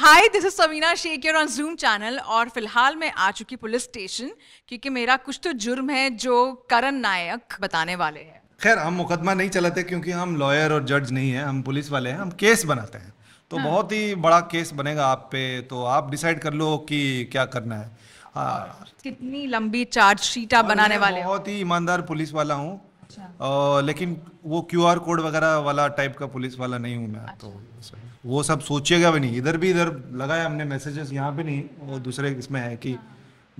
Hi this is Sameena Shekhar on Zoom channel और फिलहाल मैं आ चुकी पुलिस स्टेशन क्योंकि मेरा कुछ तो जुर्म है जो करण नायक बताने वाले हैं खैर हम मुकदमा नहीं चलाते क्योंकि हम लॉयर और जज नहीं है हम पुलिस वाले हैं हम केस बनाते हैं तो हाँ। बहुत ही बड़ा केस बनेगा आप पे तो आप डिसाइड कर लो कि क्या करना है हाँ कितनी लंबी चार्ज आप बनाने वाले बहुत ही ईमानदार पुलिस वाला हूँ अच्छा। लेकिन वो क्यू आर कोड वगैरह वाला टाइप का पुलिस वाला नहीं हूँ मैं अच्छा। तो वो सब सोचिएगा भी नहीं इधर भी इधर लगाया हमने मैसेजेस यहाँ पे नहीं वो दूसरे इसमें है कि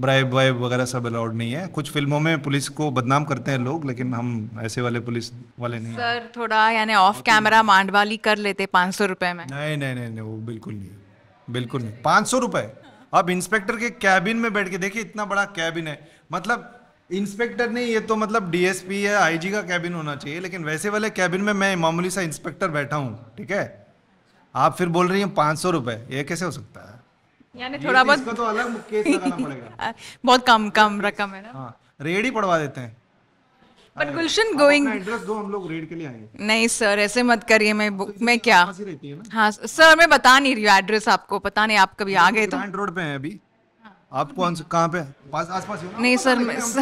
ब्राइब वाइब वगैरह सब अलाउड नहीं है कुछ फिल्मों में पुलिस को बदनाम करते हैं लोग लेकिन हम ऐसे वाले पुलिस वाले नहीं सर थोड़ा यानी ऑफ कैमरा मांडवाली कर लेते पाँच सौ रुपये में नहीं नहीं नहीं नहीं वो बिल्कुल नहीं बिल्कुल नहीं पाँच सौ रुपये अब इंस्पेक्टर के कैबिन में बैठ के देखिए इतना बड़ा कैबिन है मतलब इंस्पेक्टर नहीं ये तो मतलब डीएसपी या आईजी का कैबिन होना चाहिए लेकिन वैसे वाले कैबिन में मैं मामूली सा इंस्पेक्टर बैठा हूँ ठीक है आप फिर बोल रही हैं पाँच सौ रुपए ये कैसे हो सकता है यानी थोड़ा बहुत तो अलग केस पड़ेगा बहुत कम कम रकम है ना रेड हाँ, ही पढ़वा देते हैं पर गुलशन गोइंग एड्रेस दो हम लोग रेड के लिए आएंगे नहीं सर ऐसे मत करिए मैं तो मैं क्या हाँ सर मैं बता नहीं रही हूँ एड्रेस आपको पता नहीं आप कभी आ गए तो रोड पे हैं अभी आप कौन से कहाँ पे पास आस पास नहीं सर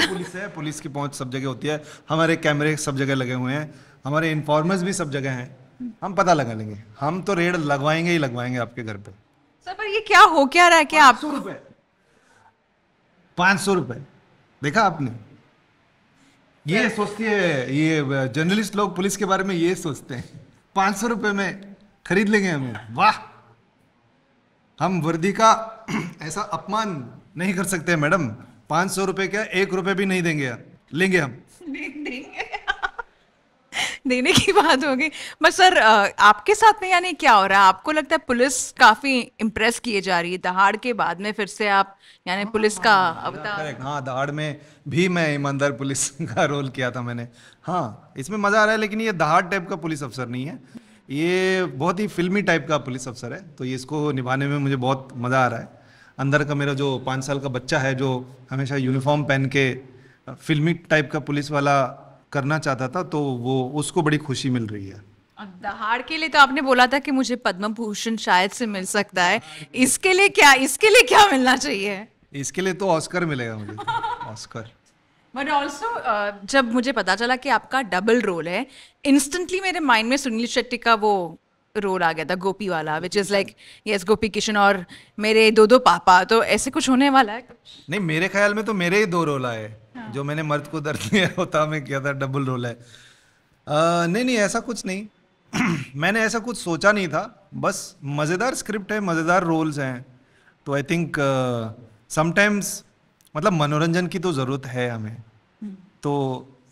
पुलिस है पुलिस की पहुंच सब जगह होती है हमारे कैमरे सब जगह लगे हुए हैं हमारे इन्फॉर्मर्स भी सब जगह हैं हम पता लगा लेंगे हम तो रेड लगवाएंगे ही लगवाएंगे आपके घर पे सर पर ये क्या हो क्या रहा है क्या आपको रुपए सौ रुपए देखा आपने ये सोचती है ये जर्नलिस्ट लोग पुलिस के बारे में ये सोचते हैं पांच सौ रुपए में खरीद लेंगे हमें वाह हम वर्दी का ऐसा अपमान नहीं कर सकते मैडम पांच सौ रुपए क्या एक रुपये भी नहीं देंगे लेंगे हम देंगे देने की बात होगी बस सर आपके साथ में यानी क्या हो रहा है आपको लगता है पुलिस काफी इम्प्रेस किए जा रही है दहाड़ के बाद में फिर से आप यानी हाँ, पुलिस हाँ, का हाँ, अवतार हाँ दहाड़ में भी मैं ईमानदार पुलिस का रोल किया था मैंने हाँ इसमें मजा आ रहा है लेकिन ये दहाड़ टाइप का पुलिस अफसर नहीं है ये बहुत ही फिल्मी टाइप का पुलिस अफसर है तो इसको निभाने में मुझे बहुत मजा आ रहा है अंदर का मेरा जो पाँच साल का बच्चा है जो हमेशा यूनिफॉर्म पहन के फिल्मी टाइप का पुलिस वाला करना चाहता था तो वो उसको बड़ी खुशी मिल रही है दहाड़ के लिए तो आपने बोला था कि मुझे पद्म भूषण शायद से मिल सकता है इसके लिए क्या इसके लिए क्या मिलना चाहिए इसके लिए तो ऑस्कर मिलेगा मुझे ऑस्कर बट ऑल्सो uh, जब मुझे पता चला कि आपका डबल रोल है इंस्टेंटली मेरे माइंड में सुनील शेट्टी का वो रोल आ गया था गोपी वाला which is like yes Gopi Kishan और मेरे दो दो पापा तो ऐसे कुछ होने वाला है नहीं मेरे ख्याल में तो मेरे ही दो रोल आए हाँ। जो मैंने मर्द को दर्द दिया होता में किया था डबल रोल है नहीं नहीं ऐसा कुछ नहीं मैंने ऐसा कुछ सोचा नहीं था बस मज़ेदार स्क्रिप्ट है मज़ेदार रोल्स हैं तो आई थिंक समटाइम्स मतलब मनोरंजन की तो ज़रूरत है हमें हम्म। तो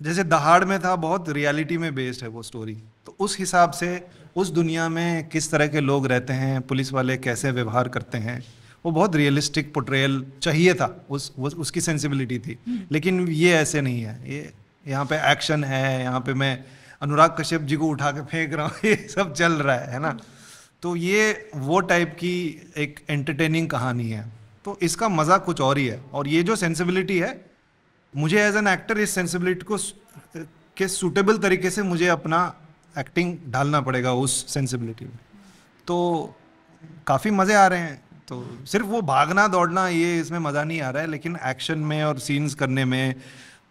जैसे दहाड़ में था बहुत रियलिटी में बेस्ड है वो स्टोरी तो उस हिसाब से उस दुनिया में किस तरह के लोग रहते हैं पुलिस वाले कैसे व्यवहार करते हैं वो बहुत रियलिस्टिक पोट्रेयल चाहिए था उस, उस उसकी सेंसिबिलिटी थी हम्म। लेकिन ये ऐसे नहीं है ये यहाँ पे एक्शन है यहाँ पे मैं अनुराग कश्यप जी को उठा के फेंक रहा हूँ ये सब चल रहा है है ना तो ये वो टाइप की एक एंटरटेनिंग कहानी है तो इसका मज़ा कुछ और ही है और ये जो सेंसिबिलिटी है मुझे एज एन एक्टर इस सेंसिबिलिटी को के सूटेबल तरीके से मुझे अपना एक्टिंग डालना पड़ेगा उस सेंसिबिलिटी में तो काफ़ी मज़े आ रहे हैं तो सिर्फ वो भागना दौड़ना ये इसमें मज़ा नहीं आ रहा है लेकिन एक्शन में और सीन्स करने में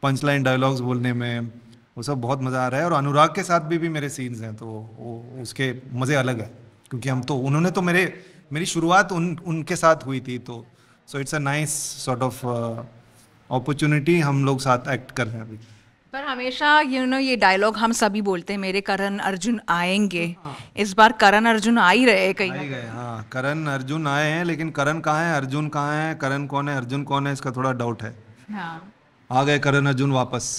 पंच लाइन डायलॉग्स बोलने में वो सब बहुत मज़ा आ रहा है और अनुराग के साथ भी भी मेरे सीन्स हैं तो वो उसके मज़े अलग है क्योंकि हम तो उन्होंने तो मेरे मेरी शुरुआत उन उनके साथ हुई थी तो so it's a nice sort of opportunity हम लोग साथ एक्ट कर रहे हैं अभी पर हमेशा यू you नो know, ये डायलॉग हम सभी बोलते हैं मेरे करण अर्जुन आएंगे हाँ। इस बार करण अर्जुन आ ही रहे कहीं आई गए हाँ करण अर्जुन आए हैं लेकिन करण कहाँ है अर्जुन कहाँ है करण कौन है अर्जुन कौन है इसका थोड़ा डाउट है हाँ। आ गए करण अर्जुन वापस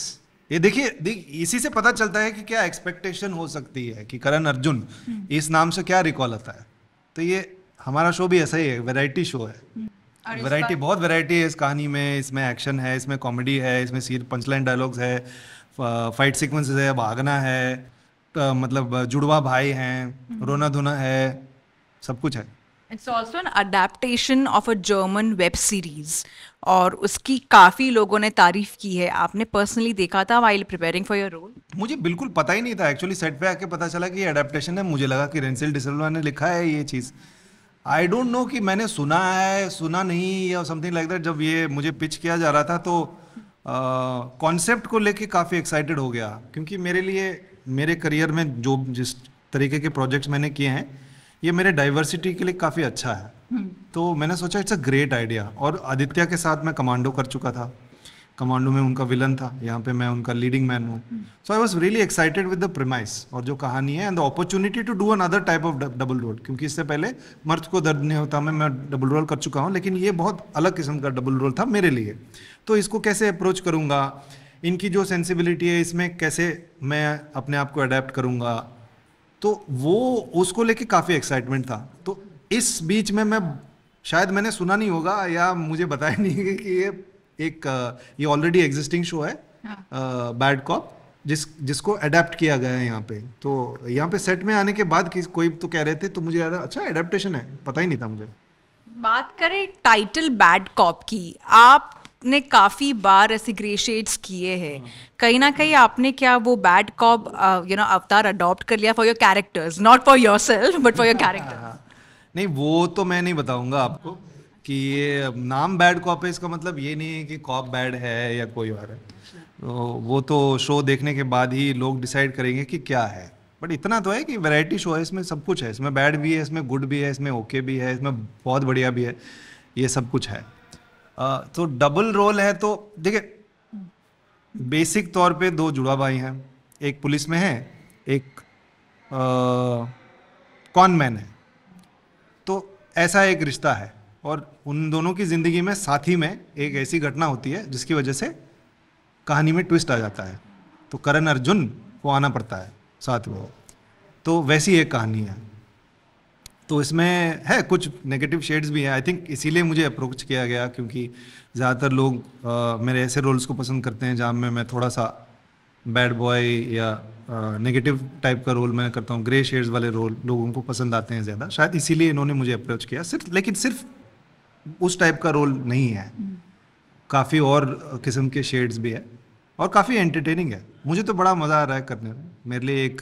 ये देखिए देख इसी से पता चलता है कि क्या एक्सपेक्टेशन हो सकती है कि करण अर्जुन हम्म। इस नाम से क्या रिकॉल आता है तो ये हमारा शो भी ऐसा ही है वेराइटी शो है हम्म। वैरायटी बहुत वैरायटी है इस कहानी में इसमें एक्शन है इसमें कॉमेडी है इसमें सीर पंचलाइन डायलॉग्स है फाइट सीक्वेंसेस है भागना है तो मतलब जुड़वा भाई हैं हम्म। रोना धोना है सब कुछ है it's also an adaptation of a German web series और उसकी काफ़ी लोगों ने तारीफ की है आपने पर्सनली देखा था while preparing for your role मुझे बिल्कुल पता ही नहीं था एक्चुअली सेट पे आके पता चला कि ये अडेप्टशन है मुझे लगा कि रेंसिल डिसलवा ने लिखा है ये चीज़ आई डोंट नो कि मैंने सुना है सुना नहीं या समथिंग लाइक दैट जब ये मुझे पिच किया जा रहा था तो कॉन्सेप्ट को लेके काफ़ी एक्साइटेड हो गया क्योंकि मेरे लिए मेरे करियर में जो जिस तरीके के प्रोजेक्ट्स मैंने किए हैं ये मेरे डाइवर्सिटी के लिए काफ़ी अच्छा है हम्म। तो मैंने सोचा इट्स अ ग्रेट आइडिया और आदित्य के साथ मैं कमांडो कर चुका था कमांडो में उनका विलन था यहाँ पे मैं उनका लीडिंग मैन हूँ so I was really excited with the premise और जो कहानी है and the opportunity to do another type of double role क्योंकि इससे पहले मर्द को दर्द नहीं होता मैं मैं डबल रोल कर चुका हूँ लेकिन ये बहुत अलग किस्म का डबल रोल था मेरे लिए तो इसको कैसे अप्रोच करूँगा इनकी जो सेंसिबिलिटी है इसमें कैसे मैं अपने आप को अडेप्ट करूँगा तो वो उसको लेके काफ़ी एक्साइटमेंट था तो इस बीच में मैं शायद मैंने सुना नहीं होगा या मुझे बताया नहीं कि ये एक ये ऑलरेडी एग्जिस्टिंग शो है बैड हाँ। कॉप जिस जिसको अडेप्ट किया गया है यहाँ पे तो यहाँ पे सेट में आने के बाद किस कोई तो कह रहे थे तो मुझे याद अच्छा एडेप्टेशन है पता ही नहीं था मुझे बात करें टाइटल बैड कॉप की आप ने काफ़ी बार ऐसे ग्रे शेड्स किए हैं हाँ। कहीं ना कहीं आपने क्या वो बैड कॉप यू नो अवतार अडॉप्ट कर लिया for your characters not for yourself but for your character नहीं वो तो मैं नहीं बताऊंगा आपको कि ये नाम बैड कॉप है इसका मतलब ये नहीं है कि कॉप बैड है या कोई और है तो वो तो शो देखने के बाद ही लोग डिसाइड करेंगे कि क्या है बट इतना तो है कि वैरायटी शो है इसमें सब कुछ है इसमें बैड भी है इसमें गुड भी है इसमें ओके भी है इसमें बहुत बढ़िया भी है ये सब कुछ है तो डबल रोल है तो देखिए बेसिक तौर पे दो जुड़ा भाई हैं एक पुलिस में है एक कॉन मैन है तो ऐसा एक रिश्ता है और उन दोनों की ज़िंदगी में साथ ही में एक ऐसी घटना होती है जिसकी वजह से कहानी में ट्विस्ट आ जाता है तो करण अर्जुन को आना पड़ता है साथ में तो वैसी एक कहानी है तो इसमें है कुछ नेगेटिव शेड्स भी हैं आई थिंक इसीलिए मुझे अप्रोच किया गया क्योंकि ज़्यादातर लोग आ, मेरे ऐसे रोल्स को पसंद करते हैं जहाँ में मैं थोड़ा सा बैड बॉय या नेगेटिव टाइप का रोल मैं करता हूँ ग्रे शेड्स वाले रोल लोगों को पसंद आते हैं ज़्यादा शायद इसीलिए इन्होंने मुझे अप्रोच किया सिर्फ लेकिन सिर्फ उस टाइप का रोल नहीं है काफ़ी और किस्म के शेड्स भी है और काफ़ी एंटरटेनिंग है मुझे तो बड़ा मज़ा आ रहा है करने में मेरे लिए एक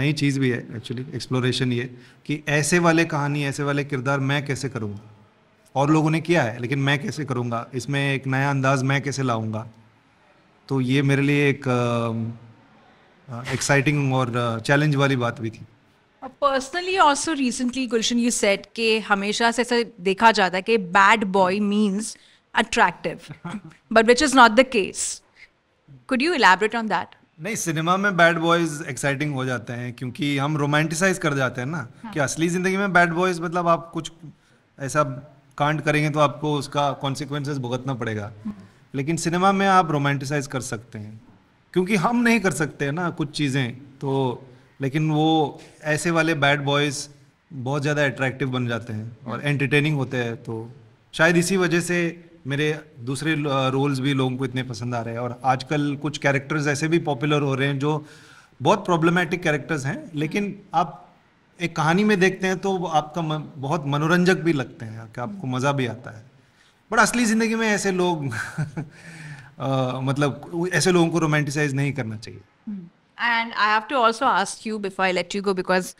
नई चीज़ भी है एक्चुअली एक्सप्लोरेशन ये कि ऐसे वाले कहानी ऐसे वाले किरदार मैं कैसे करूँगा और लोगों ने किया है लेकिन मैं कैसे करूँगा इसमें एक नया अंदाज मैं कैसे लाऊँगा तो ये मेरे लिए एक एक्साइटिंग और चैलेंज वाली बात भी थी personally also recently Gulshan you said के हमेशा से ऐसा देखा जाता है कि bad boy means attractive but which is not the case could you elaborate on that नहीं सिनेमा में बैड बॉयज एक्साइटिंग हो जाते हैं क्योंकि हम रोमांटिसाइज कर जाते हैं ना हाँ. कि असली जिंदगी में बैड बॉयज मतलब आप कुछ ऐसा कांड करेंगे तो आपको उसका कॉन्सिक्वेंसेस भुगतना पड़ेगा हाँ। लेकिन सिनेमा में आप रोमांटिसाइज कर सकते हैं क्योंकि हम नहीं कर सकते हैं ना कुछ चीज़ें तो लेकिन वो ऐसे वाले बैड बॉयज़ बहुत ज़्यादा अट्रैक्टिव बन जाते हैं और एंटरटेनिंग होते हैं तो शायद इसी वजह से मेरे दूसरे रोल्स भी लोगों को इतने पसंद आ रहे हैं और आजकल कुछ कैरेक्टर्स ऐसे भी पॉपुलर हो रहे हैं जो बहुत प्रॉब्लमेटिक कैरेक्टर्स हैं लेकिन आप एक कहानी में देखते हैं तो आपका मन, बहुत मनोरंजक भी लगते हैं कि आपको मज़ा भी आता है बट असली ज़िंदगी में ऐसे लोग आ, मतलब ऐसे लोगों को रोमांटिसाइज नहीं करना चाहिए hmm. And I have to also ask you before I let you go because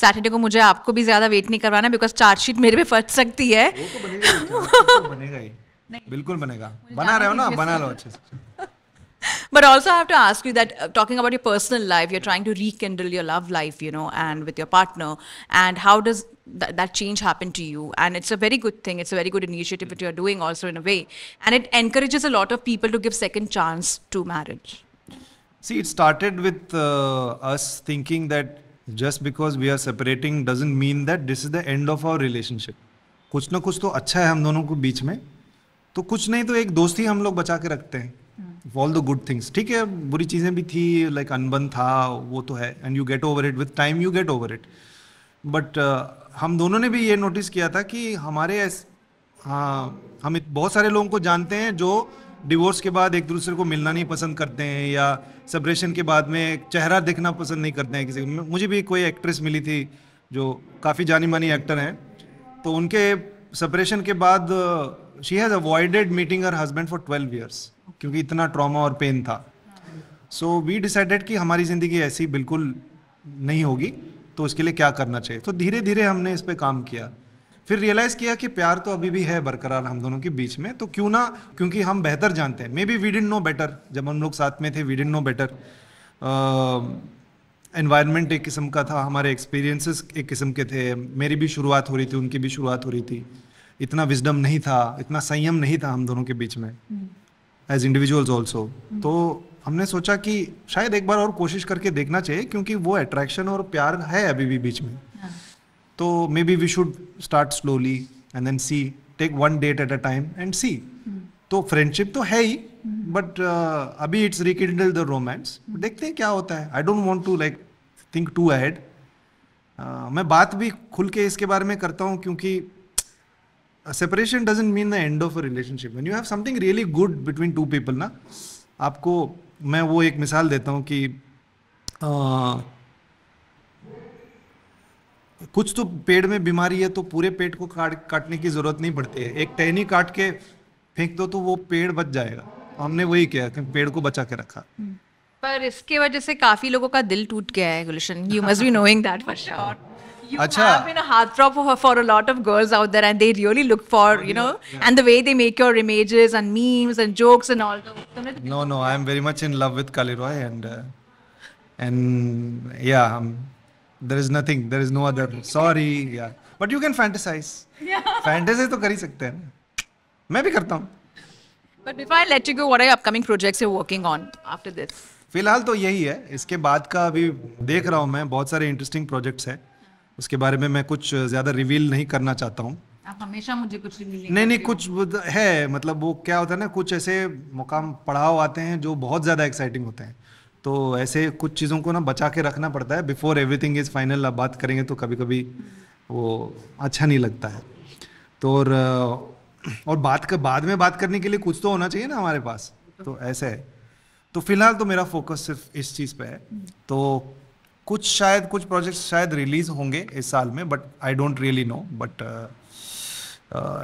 Saturday को मुझे आपको भी ज्यादा वेट नहीं करवाना बिकॉज चार्जशीट मेरे पे फट सकती है बिल्कुल बनेगा बना रहे हो ना बना लो अच्छे से But also, I have to ask you that uh, talking about your personal life, you're trying to rekindle your love life, you know, and with your partner. And how does th- that change happen to you? And it's a very good thing. It's a very good initiative that you're doing, also in a way. And it encourages a lot of people to give second chance to marriage. See, it started with uh, us thinking that just because we are separating doesn't mean that this is the end of our relationship. कुछ ना कुछ तो अच्छा है हम दोनों को बीच में तो कुछ नहीं तो एक दोस्ती हम लोग बचा के रखते हैं ऑल द गुड थिंग्स ठीक है बुरी चीज़ें भी थी लाइक like अनबन था वो तो है and you get over it with time you get over it but हम दोनों ने भी ये नोटिस किया था कि हमारे हाँ हम बहुत सारे लोगों को जानते हैं जो डिवोर्स के बाद एक दूसरे को मिलना नहीं पसंद करते हैं या सेपरेशन के बाद में चेहरा देखना पसंद नहीं करते हैं किसी मुझे भी कोई एक्ट्रेस मिली थी जो काफ़ी जानी मानी एक्टर हैं तो उनके सेपरेशन के बाद she has avoided meeting her husband for twelve years क्योंकि इतना ट्रामा और पेन था सो वी डिसाइडेड कि हमारी ज़िंदगी ऐसी बिल्कुल नहीं होगी तो उसके लिए क्या करना चाहिए तो धीरे धीरे हमने इस पर काम किया फिर रियलाइज किया कि प्यार तो अभी भी है बरकरार हम दोनों के बीच में तो क्यों ना क्योंकि हम बेहतर जानते हैं maybe we don't know better जब हम लोग साथ में थे we don't know better environment एक किस्म का था हमारे एक्सपीरियंसेस एक किस्म के थे मेरी भी शुरुआत हो रही थी उनकी भी शुरुआत हो रही थी इतना विजडम नहीं था इतना संयम नहीं था हम दोनों के बीच में एज इंडिविजुअल्स ऑल्सो तो हमने सोचा कि शायद एक बार और कोशिश करके देखना चाहिए क्योंकि वो अट्रैक्शन और प्यार है अभी भी बीच में तो maybe we should start slowly and then see take one date at a time and see तो फ्रेंडशिप तो है ही बट uh, अभी इट्स रिकिंडल द रोमांस देखते हैं क्या होता है I don't want to like think too ahead मैं बात भी खुल के इसके बारे में करता हूँ क्योंकि separation doesn't mean the end of a relationship when you have something really good between two people ना आपको मैं वो एक मिसाल देता हूँ कि uh, कुछ तो पेड़ में बीमारी है तो पूरे पेड़ को काट काटने की जरूरत नहीं पड़ती है एक टहनी काट के फेंक दो तो वो पेड़ बच जाएगा तो हमने वही किया कि पेड़ को बचा के रखा पर इसके वजह से काफी लोगों का दिल टूट गया है Gulshan you must be knowing that for sure You Achha. have been a heartthrob for, for a lot of girls out there, and they really look for you know, yeah. and the way they make your images and memes and jokes and all. No, no, I am very much in love with Kali Roy, and uh, and yeah, I'm, there is nothing there is no other sorry या but you can fantasize fantasize तो कर ही सकते हैं मैं भी करता हूँ but before I let you go what are upcoming projects you working on after this फिलहाल तो यही है इसके बाद का अभी देख रहा हूँ मैं बहुत सारे इंटरेस्टिंग प्रोजेक्ट्स हैं उसके बारे में मैं कुछ ज़्यादा रिवील नहीं करना चाहता हूँ आप हमेशा मुझे कुछ नहीं नहीं नहीं कुछ है मतलब वो क्या होता है ना कुछ ऐसे मुकाम पड़ाव आते हैं जो बहुत ज़्यादा एक्साइटिंग होते हैं तो ऐसे कुछ चीज़ों को ना बचा के रखना पड़ता है बिफोर एवरीथिंग इज़ फाइनल आप बात करेंगे तो कभी कभी वो अच्छा नहीं लगता है तो और और बात कर बाद में बात करने के लिए कुछ तो होना चाहिए ना हमारे पास तो ऐसा है तो फिलहाल तो मेरा फोकस सिर्फ इस चीज़ पे है तो कुछ शायद कुछ प्रोजेक्ट्स शायद रिलीज़ होंगे इस साल में but I don't really know but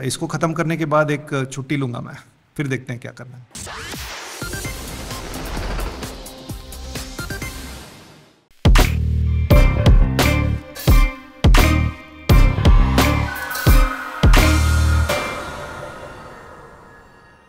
इसको ख़त्म करने के बाद एक छुट्टी लूँगा मैं फिर देखते हैं क्या करना है